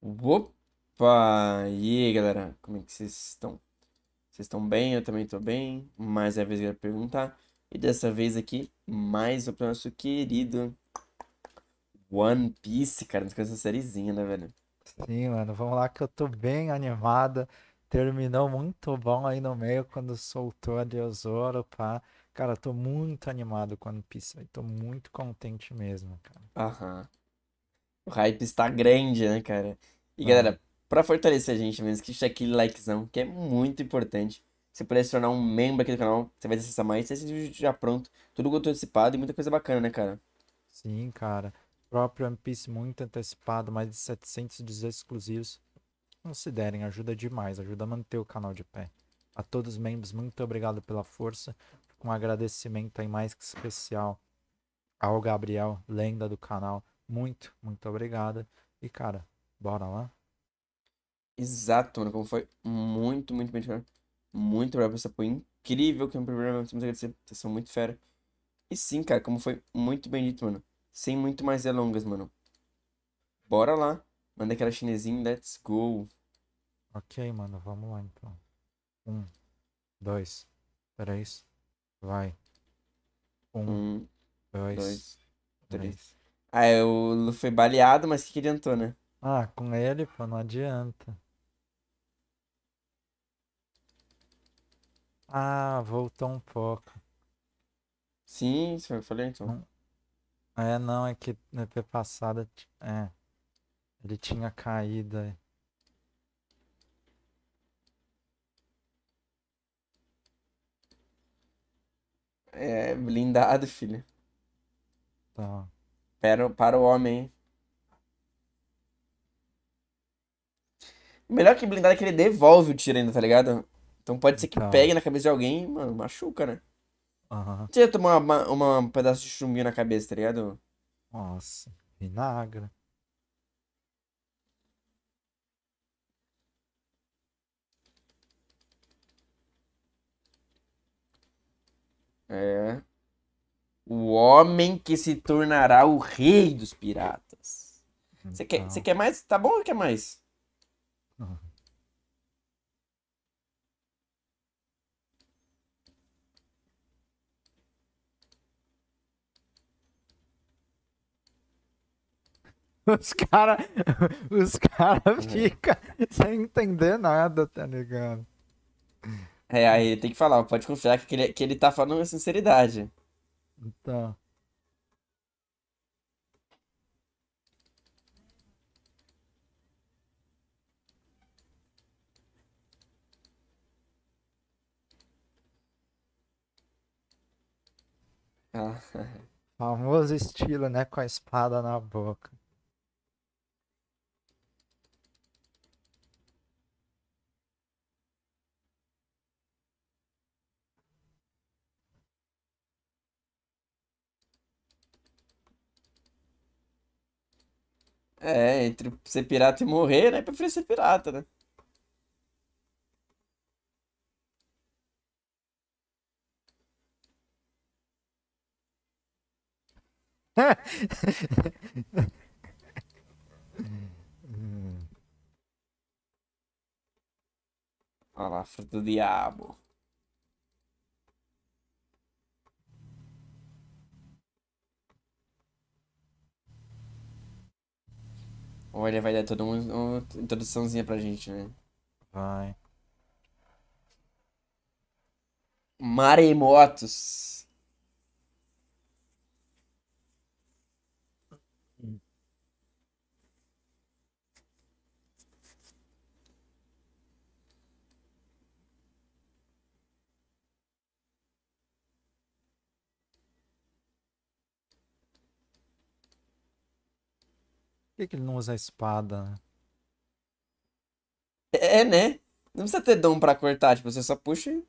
Opa! E aí, galera? Como é que vocês estão? Vocês estão bem? Eu também estou bem. Mais uma é vez eu quero perguntar. E dessa vez aqui, mais um pro nosso querido One Piece, cara. Não esquece essa sériezinha, né, velho? Sim, mano. Vamos lá que eu tô bem animada. Terminou muito bom aí no meio quando soltou a Deusoro, pá. Cara, tô muito animado com One Piece. tô muito contente mesmo, cara. Aham. O hype está grande, né, cara? E ah. galera, para fortalecer a gente mesmo, que deixa aquele likezão, que é muito importante. Se puder se tornar um membro aqui do canal, você vai acessar mais. Esse vídeo já pronto, tudo muito é antecipado e muita coisa bacana, né, cara? Sim, cara. próprio One Piece muito antecipado, mais de 700 dos exclusivos. Considerem, ajuda demais, ajuda a manter o canal de pé. A todos os membros, muito obrigado pela força. um agradecimento aí mais que especial ao Gabriel, lenda do canal, muito, muito obrigado. E, cara, bora lá? Exato, mano. Como foi muito, muito, muito, muito obrigado por essa apoio incrível, que é um programa muito temos agradecer. Vocês são é muito fera. E sim, cara, como foi muito bem dito, mano. Sem muito mais delongas, mano. Bora lá. Manda aquela chinesinha, let's go. Ok, mano, vamos lá então. Um, dois, três, vai. Um, um dois, dois, três. três. Aí ah, é, o Lu foi baleado, mas o que, que adiantou, né? Ah, com ele, pô, não adianta. Ah, voltou um pouco. Sim, isso eu falei então. É, não, é que no EP passado é, ele tinha caído aí. É, blindado, filho. Tá para, para o homem. O melhor que blindado é que ele devolve o tiro ainda, tá ligado? Então pode ser que então... pegue na cabeça de alguém, mano, machuca, né? Uhum. Você ia tomar uma, uma, um pedaço de chumbinho na cabeça, tá ligado? Nossa, vinagre. É. O homem que se tornará o rei dos piratas. Você quer, então. você quer mais? Tá bom ou quer mais? Os caras os cara uhum. ficam sem entender nada, tá ligado? É, aí tem que falar, pode confiar que ele, que ele tá falando com sinceridade. Tá. Ah. Famoso estilo, né? Com a espada na boca. entre ser pirata e morrer, né? prefiro ser pirata, né? Olha lá, fruto do diabo. Ou ele vai dar toda uma introduçãozinha pra gente, né? Vai. Maremotos. que, que ele não usa a espada? Né? É, é, né? Não precisa ter dom pra cortar, tipo, você só puxa e.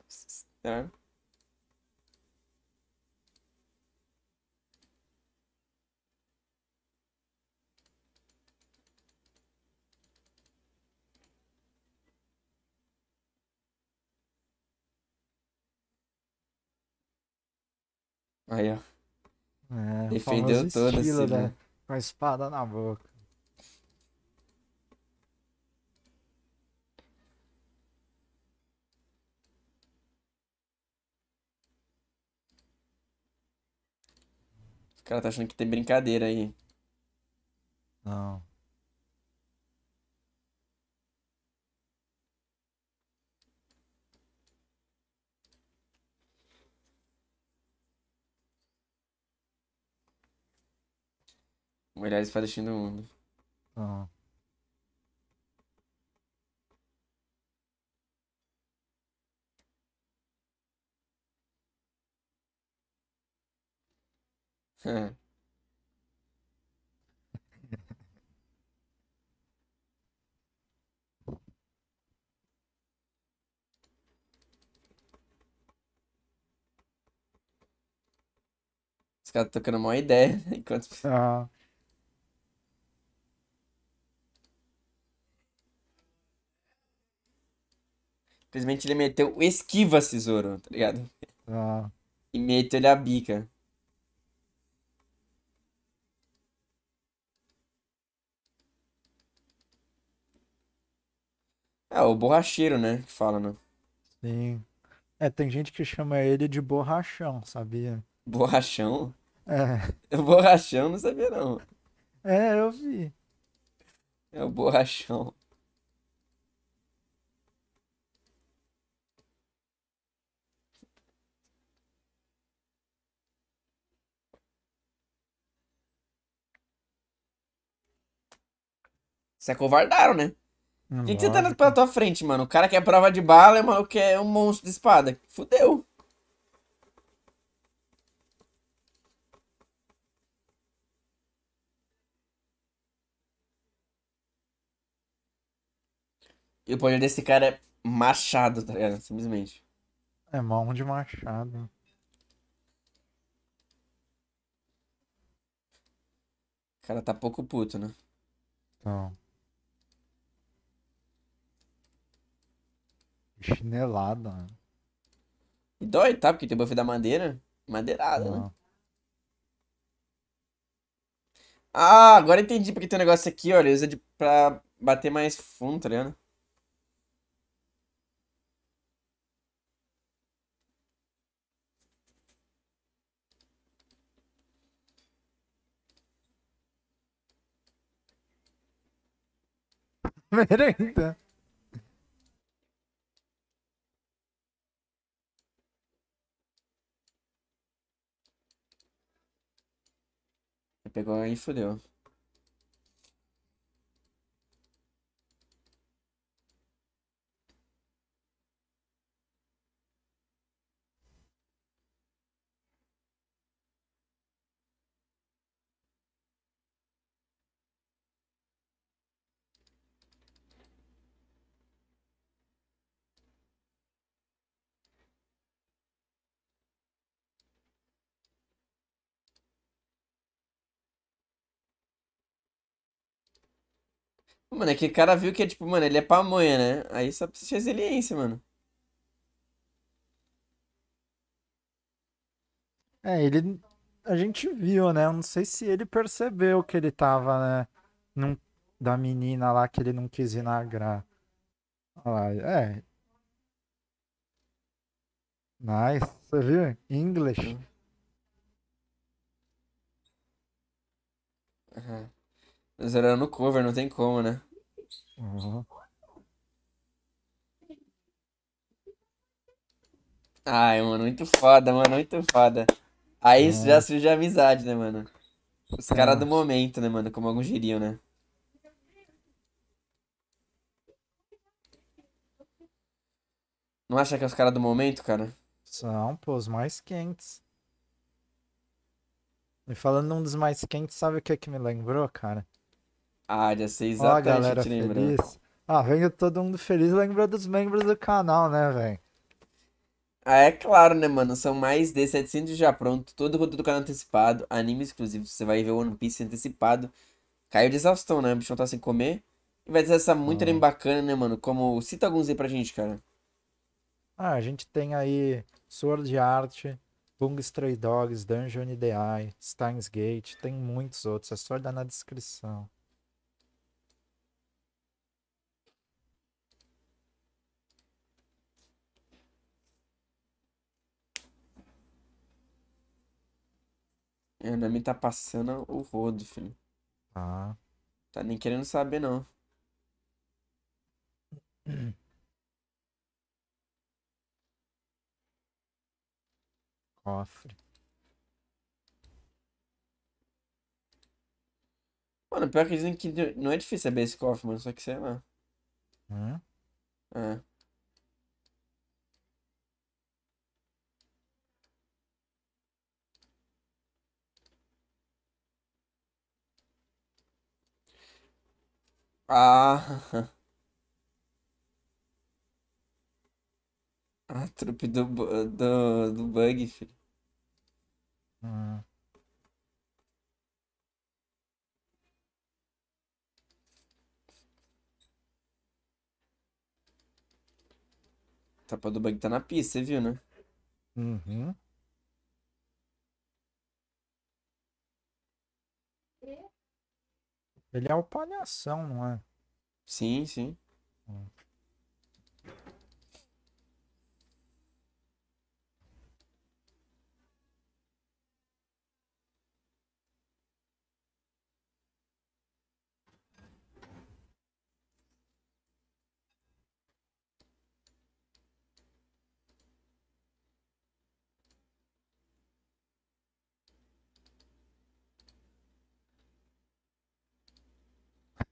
Aí, ó. É, Defendeu todas. assim. Né? né? Com a espada na boca. cara tá achando que tem brincadeira aí. Não. Melhores palestinos do mundo. Não. É. Os caras tocando uma ideia, né, enquanto... Ah. Simplesmente ele meteu esquiva, Zoro, tá ligado? Ah. E meteu ele a bica. É, o borracheiro, né? Que fala, né? Sim. É, tem gente que chama ele de borrachão, sabia? Borrachão? É. O borrachão não sabia, não. É, eu vi. É o borrachão. Se acovardaram, é né? Quem Lógico. que você tá pra tua frente, mano? O cara quer prova de bala e o maluco quer um monstro de espada. Fudeu. E o poder desse cara é machado, tá ligado? Simplesmente. É mão de machado. O cara tá pouco puto, né? Então. Chinelada. Né? E dói, tá? Porque tem buff da madeira. Madeirada, né? Ah, ah agora entendi porque tem um negócio aqui, olha. Usa é de, pra bater mais fundo, tá ligado? Merenda. pegou e fudeu. Mano, é que o cara viu que, é tipo, mano, ele é pamonha, né? Aí só precisa de resiliência, mano. É, ele. A gente viu, né? Eu não sei se ele percebeu que ele tava, né? Num... Da menina lá que ele não quis inagrar. Olha lá, é. Nice, você viu? English. Mas era no cover, não tem como, né? Uhum. Ai, mano, muito foda, mano, muito foda. Aí isso já é. surge a amizade, né, mano? Os caras do momento, né, mano? Como alguns diriam, né? Não acha que é os caras do momento, cara? São, pô, os mais quentes. E falando num dos mais quentes, sabe o que, que me lembrou, cara? áreas, exatamente. Ó, galera, feliz. Lembrou. Ah, vendo todo mundo feliz, lembra dos membros do canal, né, velho? Ah, é claro, né, mano? São mais de 700 já pronto, todo o conteúdo do canal antecipado, anime exclusivo, você vai ver o One Piece antecipado. Caiu de exaustão, né? O não tá sem comer. E vai ter essa muito anime uhum. bacana, né, mano? Como, cita alguns aí pra gente, cara. Ah, a gente tem aí Sword Art, Bung Stray Dogs, Dungeon DI, Steins Gate, tem muitos outros, é só olhar na descrição. A é, Nami tá passando o rodo, filho. Ah. Tá nem querendo saber, não. Cofre. Mano, pior que dizem que não é difícil saber esse cofre, mano. Só que sei lá. Hã? É. Ah. A trupe do, do, do bug, filho. Hum. Tapa do bug tá na pista, viu, né? Uhum. Ele é o palhação, não é? Sim, sim.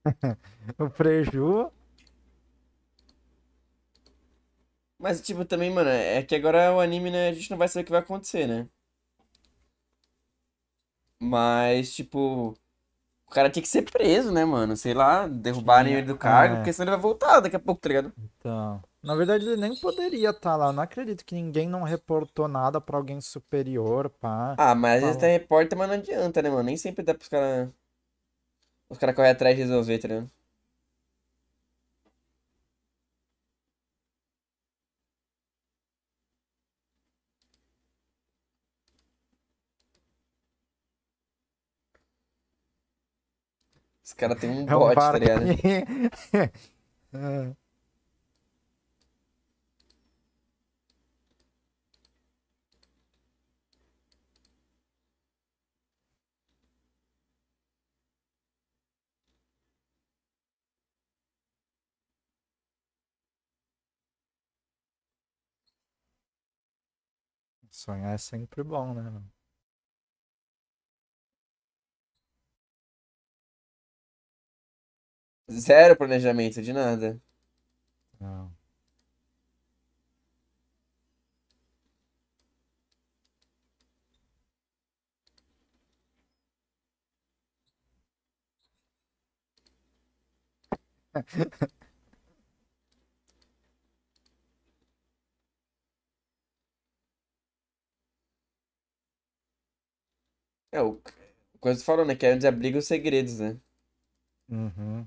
o preju. Mas, tipo, também, mano, é que agora o anime, né, a gente não vai saber o que vai acontecer, né? Mas, tipo, o cara tinha que ser preso, né, mano? Sei lá, derrubarem ele do cargo, é. porque senão ele vai voltar daqui a pouco, tá ligado? Então. Na verdade, ele nem poderia estar tá lá. Eu não acredito que ninguém não reportou nada pra alguém superior, pá. Ah, mas às vezes tem repórter, mas não adianta, né, mano? Nem sempre dá pros caras. Os caras correm atrás de resolver, tá né? ligado? Os caras tem um é um tá ligado? É. Sonhar é sempre bom, né? Zero planejamento de nada. Não. É, o coisa falou, né? Que ela desabriga os segredos, né? Uhum.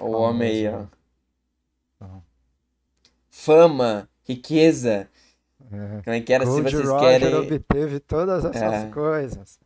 o homem aí, ó. Fama riqueza. É. Como é que era? Gold se vocês Roger querem. obteve todas essas é. coisas.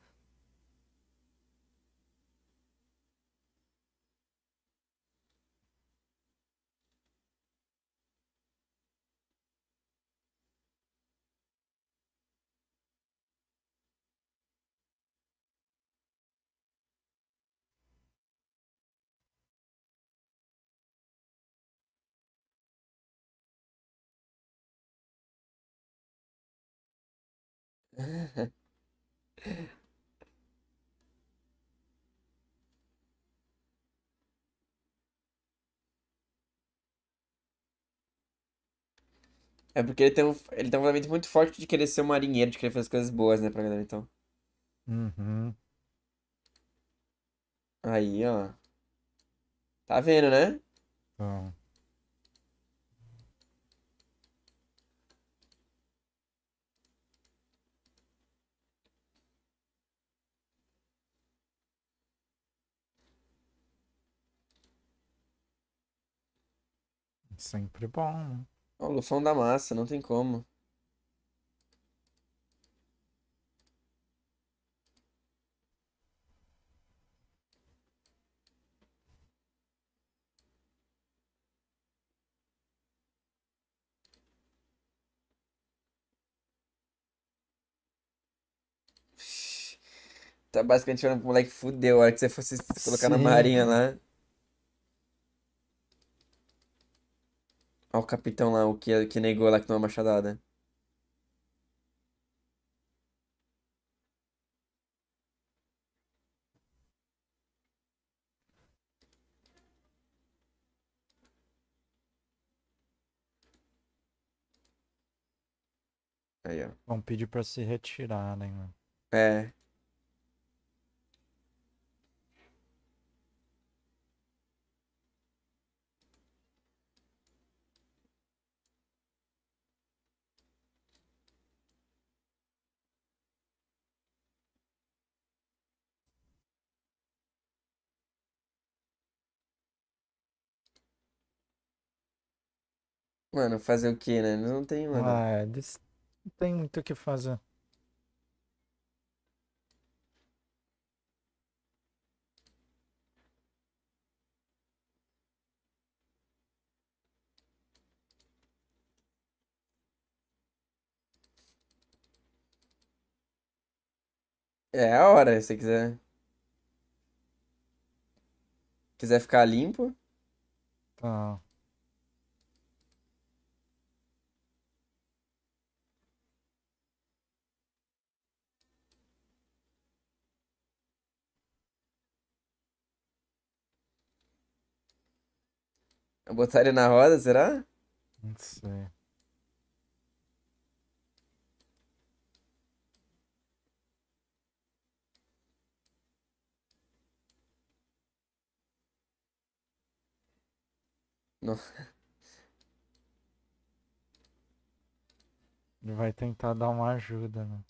É porque ele tem, um, ele tem um fundamento muito forte de querer ser um marinheiro, de querer fazer coisas boas, né, pra galera, então. Uhum. Aí, ó. Tá vendo, né? Então. Sempre bom. O Lufão som da massa, não tem como. Tá basicamente falando pro moleque fudeu a hora que você fosse colocar Sim. na marinha lá. Né? Olha o capitão lá, o que, é, que negou lá que não é machadada. Aí, ó. Vão pedir pra se retirar, né, mano? É. Mano, fazer o que, né? Não tem, mano. Ah, des- é, não tem muito o que fazer. É a hora, se quiser. Quiser ficar limpo. Tá. Botar ele na roda, será? Não sei. Ele vai tentar dar uma ajuda, né?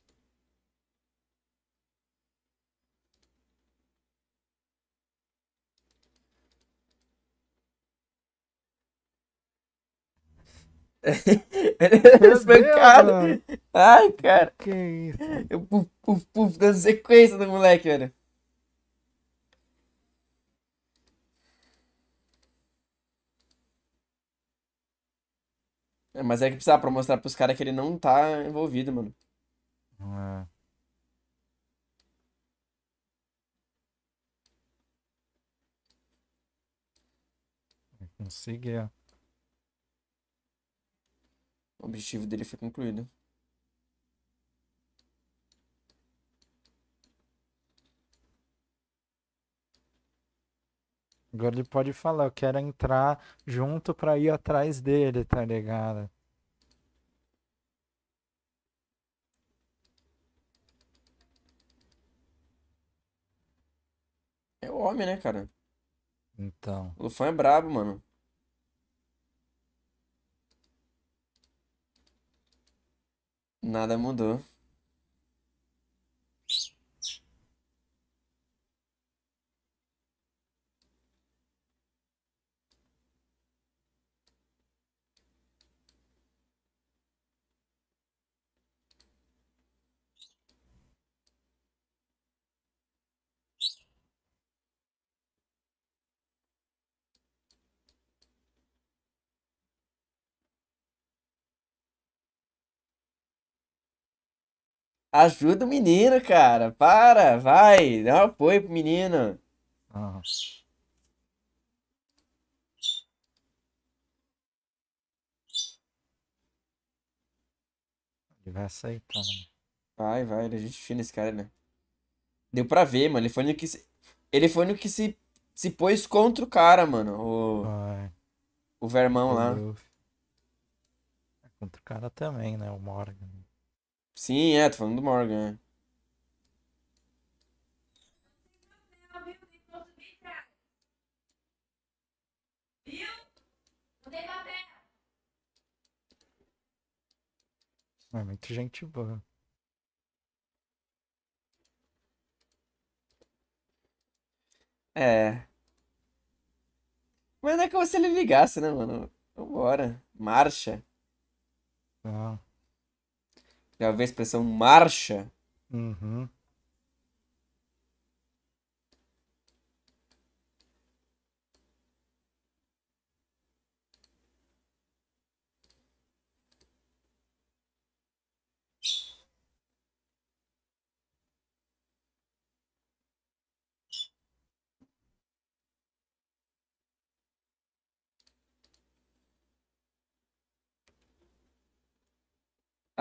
É, espancado. Ai, cara. Que isso? Eu puf, puf, puf, dando sequência do moleque, velho. É, mas é que precisava pra mostrar pros caras que ele não tá envolvido, mano. É. Consegui, ó. O objetivo dele foi concluído. Agora ele pode falar, eu quero entrar junto pra ir atrás dele, tá ligado? É o homem, né, cara? Então. O Lufan é brabo, mano. nada mudou. Ajuda o menino, cara. Para, vai. Dá um apoio pro menino. Nossa. Ele vai aceitar, mano. Né? Vai, vai, ele é gente fina esse cara, né? Deu pra ver, mano. Ele foi no que se... Ele foi no que se, se pôs contra o cara, mano. O, vai. o Vermão lá. É contra o cara também, né? O Morgan. Sim, é, tô falando do Morgan. É. é muito gente boa. É. Mas não é como se ele ligasse, né, mano? Vambora. Marcha. Não. Já vê a expressão marcha? Uhum.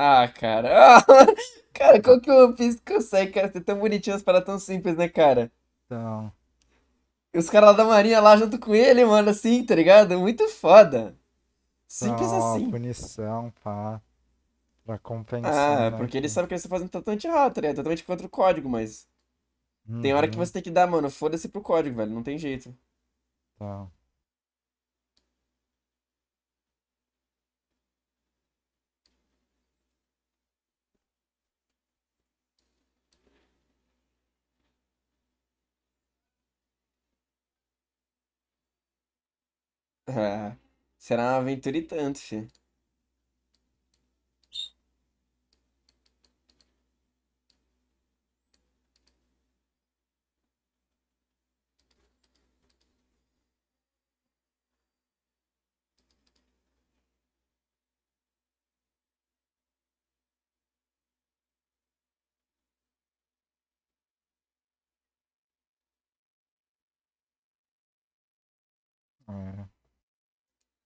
Ah, cara. cara, qual que o One Piece consegue, cara, ser tão bonitinho as paradas tão simples, né, cara? Então. E os caras lá da marinha lá junto com ele, mano, assim, tá ligado? Muito foda. Simples então, assim. punição, pá. Pra compensar. Ah, né, porque que... eles sabem que eles estão fazendo totalmente errado, tá ligado? Totalmente contra o código, mas. Uhum. Tem hora que uhum. você tem que dar, mano, foda-se pro código, velho. Não tem jeito. Então. É. será uma aventura e tanto, é.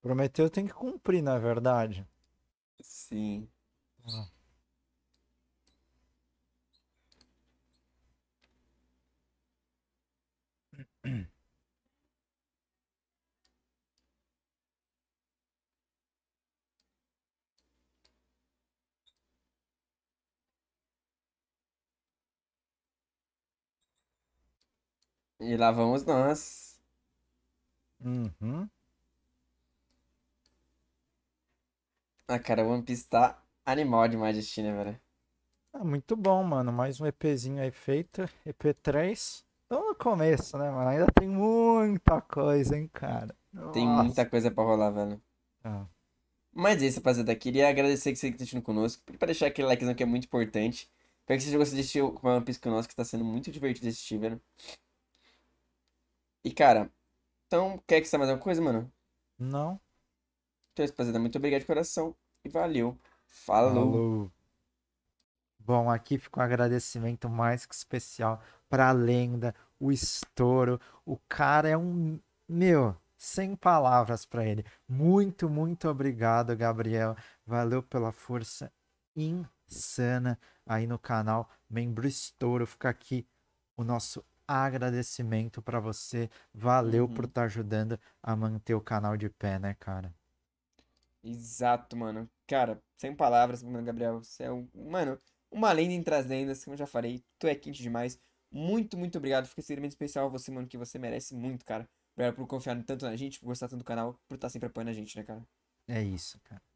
Prometeu tem que cumprir, na é verdade. Sim. E lá vamos nós. Uhum. Ah, cara, o One Piece tá animal demais de China, né, velho. Ah, muito bom, mano. Mais um EPzinho aí feito. EP3. Tô no começo, né, mano? Ainda tem muita coisa, hein, cara. Nossa. Tem muita coisa pra rolar, velho. Ah. Mas é isso, rapaziada. Queria agradecer que você esteja assistindo conosco. pra deixar aquele likezão que é muito importante. Espero que você gostem de assistir o One Piece conosco, que tá sendo muito divertido assistir, velho. E, cara, então, quer que você mais alguma coisa, mano? Não. Então, rapaziada, muito obrigado de coração e valeu. Falou. Falou. Bom, aqui fica um agradecimento mais que especial para a lenda, o estouro. O cara é um. Meu, sem palavras para ele. Muito, muito obrigado, Gabriel. Valeu pela força insana aí no canal. Membro Estouro, fica aqui o nosso agradecimento para você. Valeu uhum. por estar tá ajudando a manter o canal de pé, né, cara? Exato, mano. Cara, sem palavras, mano, é Gabriel. Você é um. Mano, uma lenda entre as lendas, como eu já falei. Tu é quente demais. Muito, muito obrigado. Fica extremamente especial a você, mano, que você merece muito, cara. Obrigado por confiar tanto na gente, por gostar tanto do canal, por estar sempre apoiando a gente, né, cara? É isso, cara.